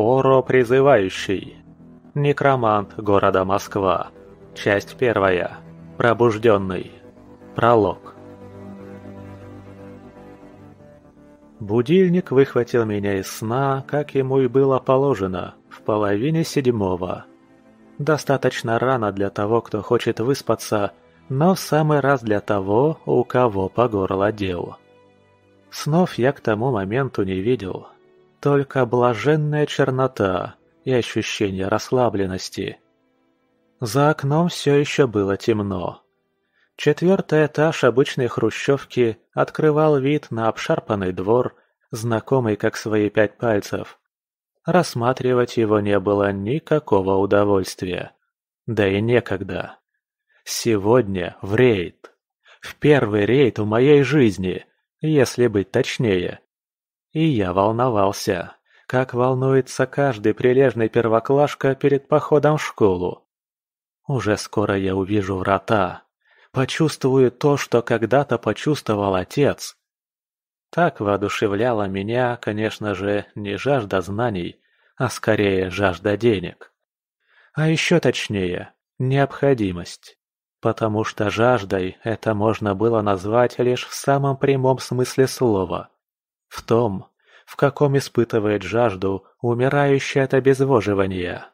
Оро Призывающий. Некромант города Москва. Часть первая. Пробужденный. Пролог. Будильник выхватил меня из сна, как ему и было положено, в половине седьмого. Достаточно рано для того, кто хочет выспаться, но в самый раз для того, у кого по горло дел. Снов я к тому моменту не видел, только блаженная чернота и ощущение расслабленности. За окном все еще было темно. Четвертый этаж обычной хрущевки открывал вид на обшарпанный двор, знакомый как свои пять пальцев. Рассматривать его не было никакого удовольствия. Да и некогда. Сегодня в рейд. В первый рейд в моей жизни, если быть точнее. И я волновался, как волнуется каждый прилежный первоклашка перед походом в школу. Уже скоро я увижу врата, почувствую то, что когда-то почувствовал отец. Так воодушевляла меня, конечно же, не жажда знаний, а скорее жажда денег. А еще точнее, необходимость. Потому что жаждой это можно было назвать лишь в самом прямом смысле слова – в том, в каком испытывает жажду, умирающий от обезвоживания.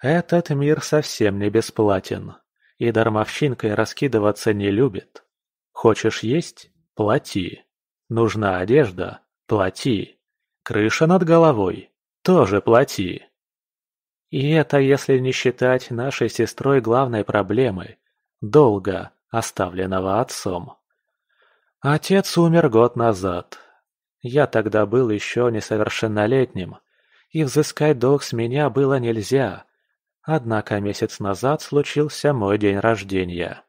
Этот мир совсем не бесплатен, и дармовщинкой раскидываться не любит. Хочешь есть – плати. Нужна одежда – плати. Крыша над головой – тоже плати. И это если не считать нашей сестрой главной проблемы – долга, оставленного отцом. Отец умер год назад. Я тогда был еще несовершеннолетним, и взыскать долг с меня было нельзя. Однако месяц назад случился мой день рождения.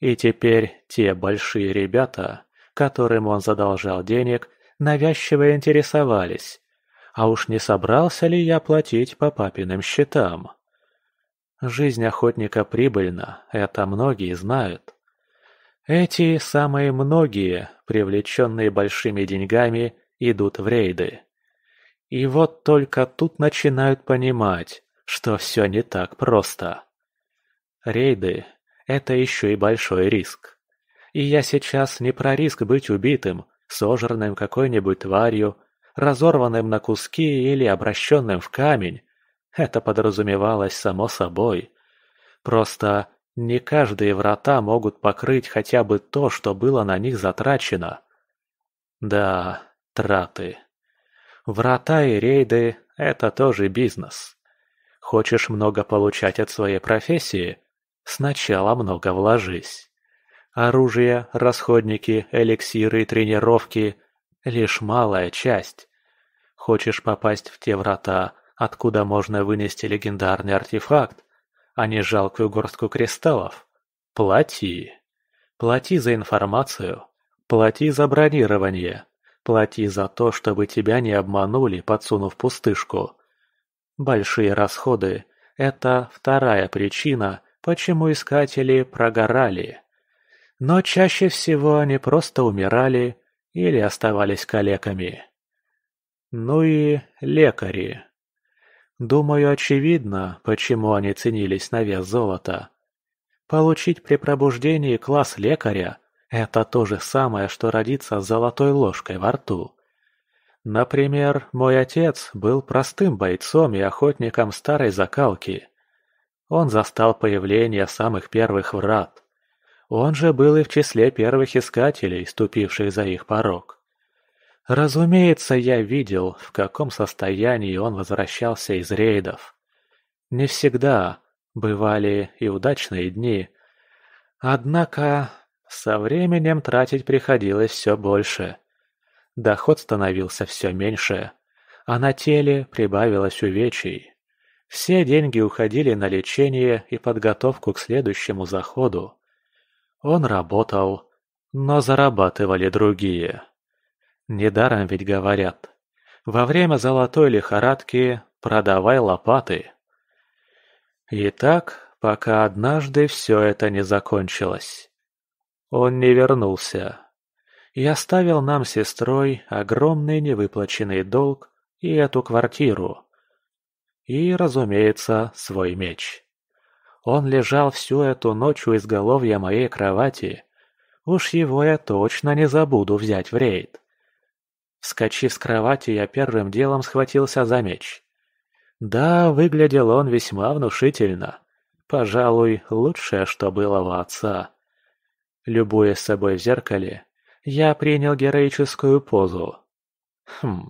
И теперь те большие ребята, которым он задолжал денег, навязчиво интересовались. А уж не собрался ли я платить по папиным счетам? Жизнь охотника прибыльна, это многие знают. Эти самые многие, привлеченные большими деньгами, идут в рейды. И вот только тут начинают понимать, что все не так просто. Рейды – это еще и большой риск. И я сейчас не про риск быть убитым, сожранным какой-нибудь тварью, разорванным на куски или обращенным в камень. Это подразумевалось само собой. Просто не каждые врата могут покрыть хотя бы то, что было на них затрачено. Да, траты. Врата и рейды – это тоже бизнес. Хочешь много получать от своей профессии? Сначала много вложись. Оружие, расходники, эликсиры тренировки – лишь малая часть. Хочешь попасть в те врата, откуда можно вынести легендарный артефакт? а не жалкую горстку кристаллов. Плати. Плати за информацию. Плати за бронирование. Плати за то, чтобы тебя не обманули, подсунув пустышку. Большие расходы – это вторая причина, почему искатели прогорали. Но чаще всего они просто умирали или оставались калеками. Ну и лекари. Думаю, очевидно, почему они ценились на вес золота. Получить при пробуждении класс лекаря – это то же самое, что родиться с золотой ложкой во рту. Например, мой отец был простым бойцом и охотником старой закалки. Он застал появление самых первых врат. Он же был и в числе первых искателей, ступивших за их порог. Разумеется, я видел, в каком состоянии он возвращался из рейдов. Не всегда бывали и удачные дни. Однако со временем тратить приходилось все больше. Доход становился все меньше, а на теле прибавилось увечий. Все деньги уходили на лечение и подготовку к следующему заходу. Он работал, но зарабатывали другие. Недаром ведь говорят. Во время золотой лихорадки продавай лопаты. И так, пока однажды все это не закончилось. Он не вернулся. И оставил нам с сестрой огромный невыплаченный долг и эту квартиру. И, разумеется, свой меч. Он лежал всю эту ночь у изголовья моей кровати. Уж его я точно не забуду взять в рейд. Вскочив с кровати, я первым делом схватился за меч. Да, выглядел он весьма внушительно. Пожалуй, лучшее, что было у отца. с собой в зеркале, я принял героическую позу. Хм,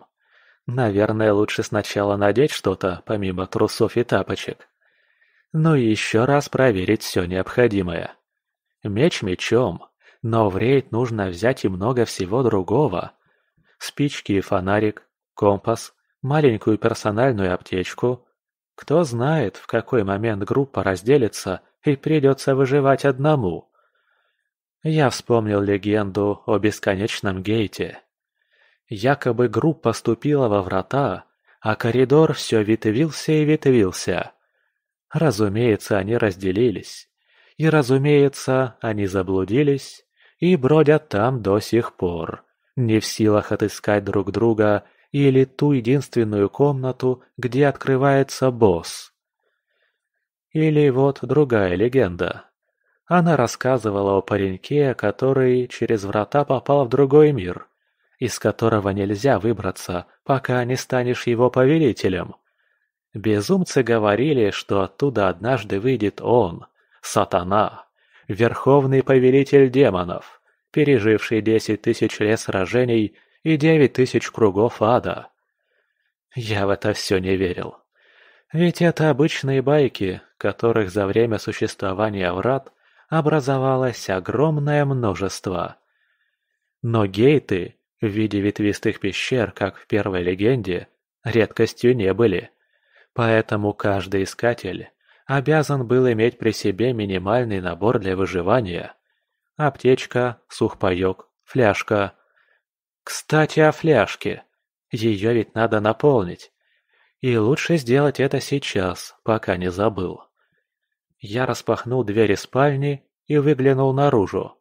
наверное, лучше сначала надеть что-то, помимо трусов и тапочек. Ну и еще раз проверить все необходимое. Меч мечом, но в рейд нужно взять и много всего другого – спички и фонарик, компас, маленькую персональную аптечку. Кто знает, в какой момент группа разделится и придется выживать одному. Я вспомнил легенду о бесконечном гейте. Якобы группа ступила во врата, а коридор все ветвился и ветвился. Разумеется, они разделились. И, разумеется, они заблудились и бродят там до сих пор не в силах отыскать друг друга или ту единственную комнату, где открывается босс. Или вот другая легенда. Она рассказывала о пареньке, который через врата попал в другой мир, из которого нельзя выбраться, пока не станешь его повелителем. Безумцы говорили, что оттуда однажды выйдет он, сатана, верховный повелитель демонов, переживший десять тысяч лет сражений и девять тысяч кругов ада. Я в это все не верил. Ведь это обычные байки, которых за время существования врат образовалось огромное множество. Но гейты в виде ветвистых пещер, как в первой легенде, редкостью не были. Поэтому каждый искатель обязан был иметь при себе минимальный набор для выживания – Аптечка, сухпайок, фляжка. Кстати, о фляжке. Ее ведь надо наполнить. И лучше сделать это сейчас, пока не забыл. Я распахнул двери спальни и выглянул наружу.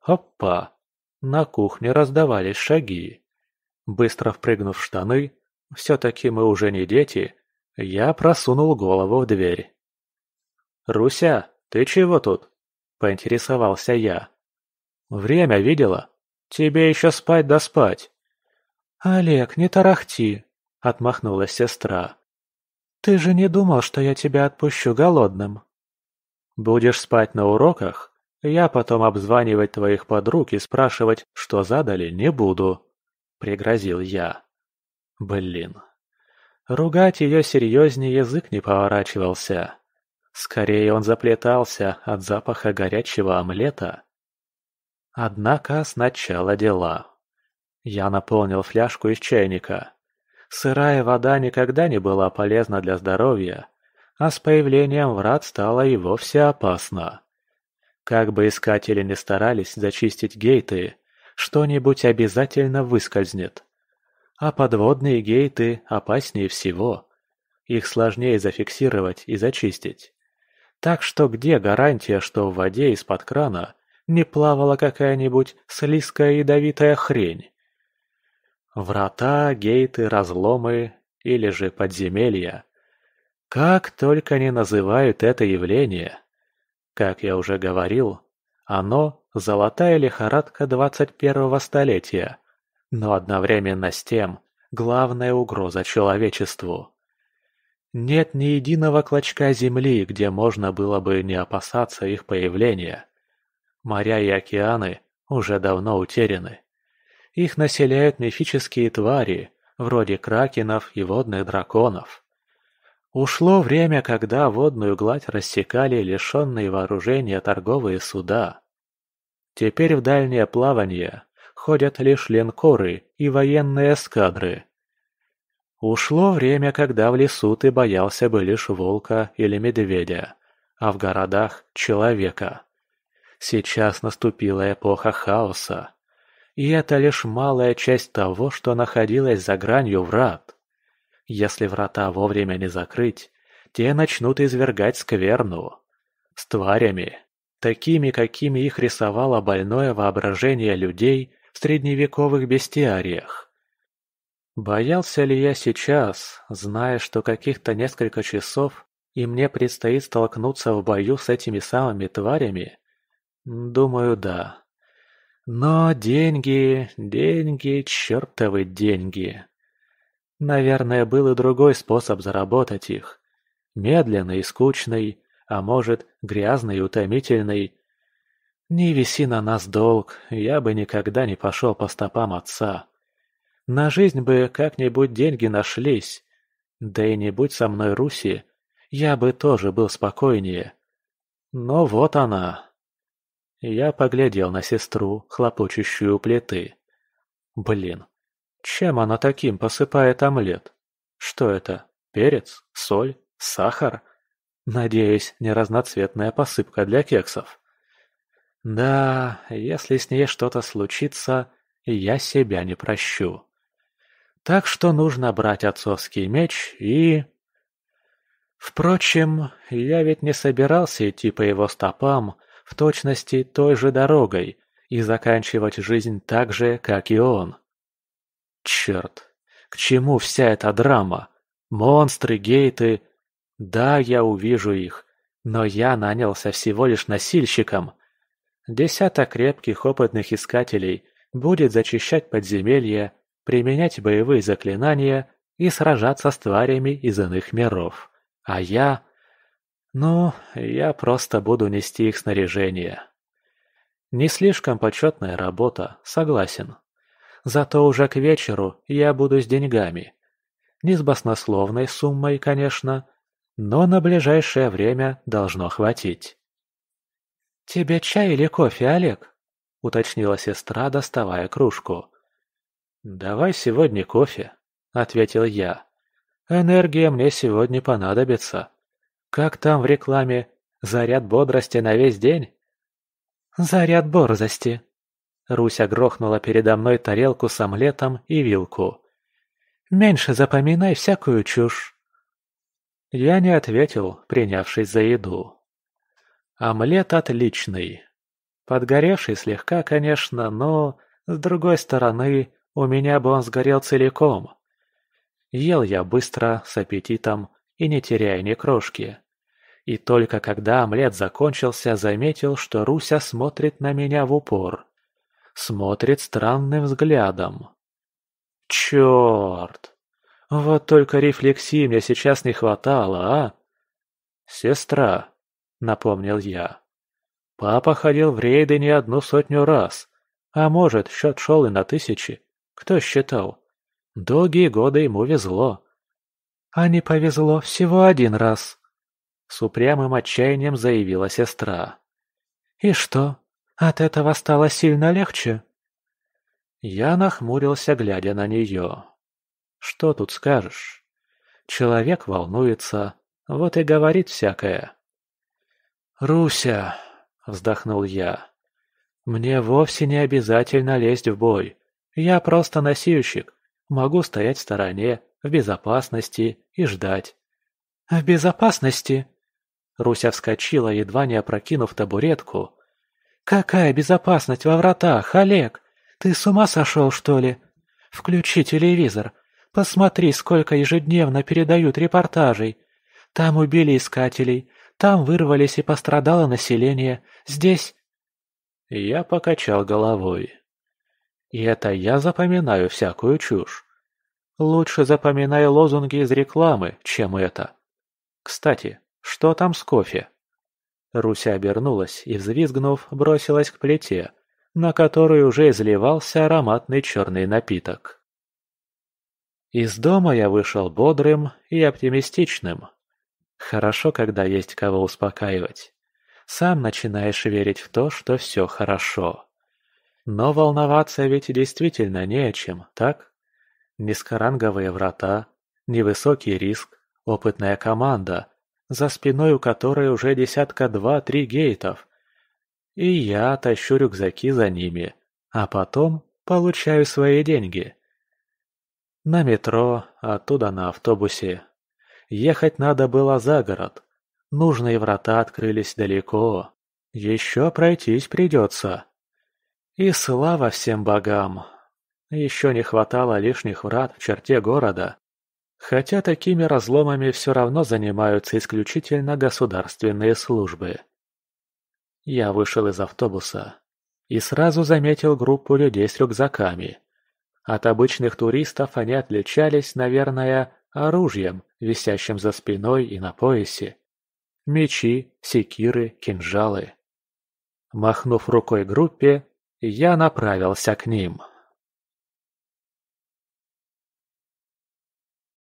Опа! На кухне раздавались шаги. Быстро впрыгнув в штаны, все-таки мы уже не дети, я просунул голову в дверь. «Руся, ты чего тут?» поинтересовался я. «Время видела? Тебе еще спать да спать!» «Олег, не тарахти!» — отмахнулась сестра. «Ты же не думал, что я тебя отпущу голодным?» «Будешь спать на уроках? Я потом обзванивать твоих подруг и спрашивать, что задали, не буду!» — пригрозил я. «Блин!» Ругать ее серьезнее язык не поворачивался. Скорее он заплетался от запаха горячего омлета. Однако сначала дела. Я наполнил фляжку из чайника. Сырая вода никогда не была полезна для здоровья, а с появлением врат стало и вовсе опасно. Как бы искатели ни старались зачистить гейты, что-нибудь обязательно выскользнет. А подводные гейты опаснее всего. Их сложнее зафиксировать и зачистить. Так что где гарантия, что в воде из-под крана не плавала какая-нибудь слизкая ядовитая хрень? Врата, гейты, разломы или же подземелья. Как только не называют это явление. Как я уже говорил, оно – золотая лихорадка 21-го столетия, но одновременно с тем – главная угроза человечеству. Нет ни единого клочка земли, где можно было бы не опасаться их появления. Моря и океаны уже давно утеряны. Их населяют мифические твари, вроде кракенов и водных драконов. Ушло время, когда водную гладь рассекали лишенные вооружения торговые суда. Теперь в дальнее плавание ходят лишь линкоры и военные эскадры – Ушло время, когда в лесу ты боялся бы лишь волка или медведя, а в городах – человека. Сейчас наступила эпоха хаоса. И это лишь малая часть того, что находилось за гранью врат. Если врата вовремя не закрыть, те начнут извергать скверну. С тварями, такими, какими их рисовало больное воображение людей в средневековых бестиариях. Боялся ли я сейчас, зная, что каких-то несколько часов, и мне предстоит столкнуться в бою с этими самыми тварями? Думаю, да. Но деньги, деньги, чертовы деньги. Наверное, был и другой способ заработать их. Медленный и скучный, а может, грязный и утомительный. Не виси на нас долг, я бы никогда не пошел по стопам отца. На жизнь бы как-нибудь деньги нашлись. Да и не будь со мной Руси, я бы тоже был спокойнее. Но вот она. Я поглядел на сестру, хлопочущую плиты. Блин, чем она таким посыпает омлет? Что это? Перец? Соль? Сахар? Надеюсь, не разноцветная посыпка для кексов. Да, если с ней что-то случится, я себя не прощу. Так что нужно брать отцовский меч и... Впрочем, я ведь не собирался идти по его стопам в точности той же дорогой и заканчивать жизнь так же, как и он. Черт, к чему вся эта драма? Монстры, гейты... Да, я увижу их, но я нанялся всего лишь носильщиком. Десяток крепких опытных искателей будет зачищать подземелья, применять боевые заклинания и сражаться с тварями из иных миров. А я... Ну, я просто буду нести их снаряжение. Не слишком почетная работа, согласен. Зато уже к вечеру я буду с деньгами. Не с баснословной суммой, конечно, но на ближайшее время должно хватить. «Тебе чай или кофе, Олег?» — уточнила сестра, доставая кружку. «Давай сегодня кофе», — ответил я. «Энергия мне сегодня понадобится. Как там в рекламе? Заряд бодрости на весь день?» «Заряд борзости», — Руся грохнула передо мной тарелку с омлетом и вилку. «Меньше запоминай всякую чушь». Я не ответил, принявшись за еду. Омлет отличный. Подгоревший слегка, конечно, но, с другой стороны, у меня бы он сгорел целиком. Ел я быстро, с аппетитом и не теряя ни крошки. И только когда омлет закончился, заметил, что Руся смотрит на меня в упор. Смотрит странным взглядом. Чёрт! Вот только рефлексии мне сейчас не хватало, а? Сестра, напомнил я. Папа ходил в рейды не одну сотню раз, а может, счет шел и на тысячи. Кто считал? Долгие годы ему везло. А не повезло всего один раз. С упрямым отчаянием заявила сестра. И что, от этого стало сильно легче? Я нахмурился, глядя на нее. Что тут скажешь? Человек волнуется, вот и говорит всякое. «Руся!» — вздохнул я. «Мне вовсе не обязательно лезть в бой. Я просто носильщик. Могу стоять в стороне, в безопасности и ждать. В безопасности? Руся вскочила, едва не опрокинув табуретку. Какая безопасность во вратах, Олег? Ты с ума сошел, что ли? Включи телевизор. Посмотри, сколько ежедневно передают репортажей. Там убили искателей, там вырвались и пострадало население. Здесь... Я покачал головой. И это я запоминаю всякую чушь. Лучше запоминай лозунги из рекламы, чем это. Кстати, что там с кофе? Руся обернулась и, взвизгнув, бросилась к плите, на которую уже изливался ароматный черный напиток. Из дома я вышел бодрым и оптимистичным. Хорошо, когда есть кого успокаивать. Сам начинаешь верить в то, что все хорошо. Но волноваться ведь действительно не о чем, так? Низкоранговые врата, невысокий риск, опытная команда, за спиной у которой уже десятка два-три гейтов. И я тащу рюкзаки за ними, а потом получаю свои деньги. На метро, оттуда на автобусе. Ехать надо было за город. Нужные врата открылись далеко. Еще пройтись придется. И слава всем богам! Еще не хватало лишних врат в черте города. Хотя такими разломами все равно занимаются исключительно государственные службы. Я вышел из автобуса и сразу заметил группу людей с рюкзаками. От обычных туристов они отличались, наверное, оружием, висящим за спиной и на поясе. Мечи, секиры, кинжалы. Махнув рукой группе, я направился к ним.